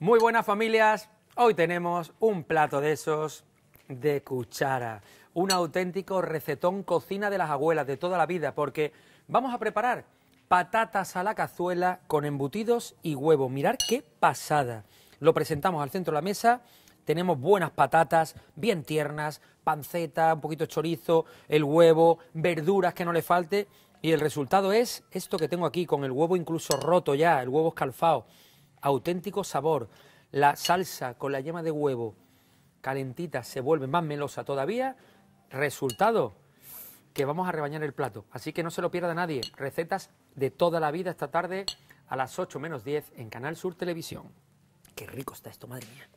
Muy buenas familias, hoy tenemos un plato de esos de cuchara, un auténtico recetón cocina de las abuelas de toda la vida, porque vamos a preparar patatas a la cazuela con embutidos y huevo. mirad qué pasada. Lo presentamos al centro de la mesa, tenemos buenas patatas, bien tiernas, panceta, un poquito chorizo, el huevo, verduras que no le falte, y el resultado es esto que tengo aquí, con el huevo incluso roto ya, el huevo escalfao auténtico sabor. La salsa con la yema de huevo calentita se vuelve más melosa todavía. Resultado, que vamos a rebañar el plato. Así que no se lo pierda nadie. Recetas de toda la vida esta tarde a las 8 menos 10 en Canal Sur Televisión. Qué rico está esto, madre mía.